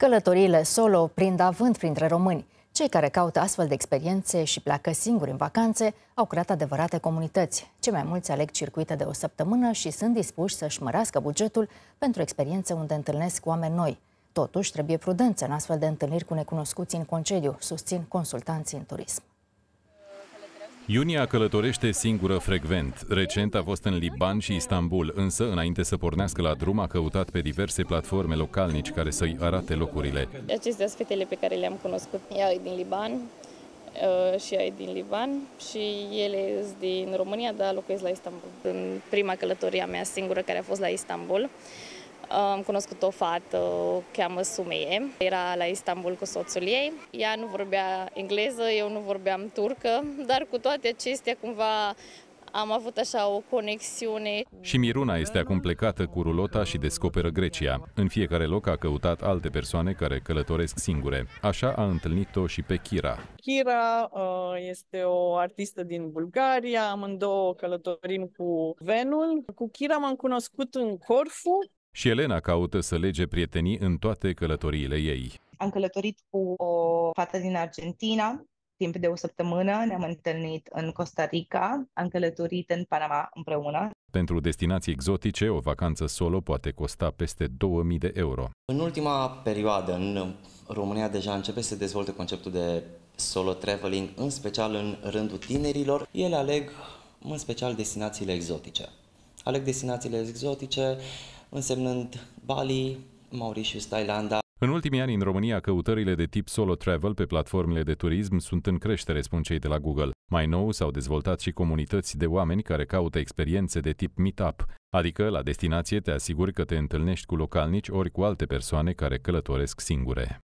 Călătoriile solo prind avânt printre români. Cei care caută astfel de experiențe și pleacă singuri în vacanțe au creat adevărate comunități. Cei mai mulți aleg circuite de o săptămână și sunt dispuși să-și mărească bugetul pentru experiențe unde întâlnesc oameni noi. Totuși, trebuie prudență în astfel de întâlniri cu necunoscuți în concediu, susțin consultanții în turism. Iunia călătorește singură frecvent. Recent a fost în Liban și Istanbul, însă înainte să pornească la drum a căutat pe diverse platforme localnici care să-i arate locurile. Acestea sunt fetele pe care le-am cunoscut. Ea e din Liban uh, și ea e din Liban și ele sunt din România, dar locuiesc la Istanbul. În prima călătoria mea singură care a fost la Istanbul, am cunoscut o fată, o cheamă Sumeie, era la Istanbul cu soțul ei. Ea nu vorbea engleză, eu nu vorbeam turcă, dar cu toate acestea cumva am avut așa o conexiune. Și Miruna este acum plecată cu rulota și descoperă Grecia. În fiecare loc a căutat alte persoane care călătoresc singure. Așa a întâlnit-o și pe Kira. Kira uh, este o artistă din Bulgaria, amândouă călătorim cu Venul. Cu Kira m-am cunoscut în Corfu, și Elena caută să lege prietenii în toate călătoriile ei. Am călătorit cu o fată din Argentina, timp de o săptămână ne-am întâlnit în Costa Rica, am călătorit în Panama împreună. Pentru destinații exotice, o vacanță solo poate costa peste 2000 de euro. În ultima perioadă, în România deja începe să se dezvolte conceptul de solo traveling, în special în rândul tinerilor. Ele aleg în special destinațiile exotice. Aleg destinațiile exotice, însemnând Bali, Mauritius, Thailanda. În ultimii ani în România, căutările de tip solo travel pe platformele de turism sunt în creștere, spun cei de la Google. Mai nou s-au dezvoltat și comunități de oameni care caută experiențe de tip meetup, adică la destinație te asiguri că te întâlnești cu localnici ori cu alte persoane care călătoresc singure.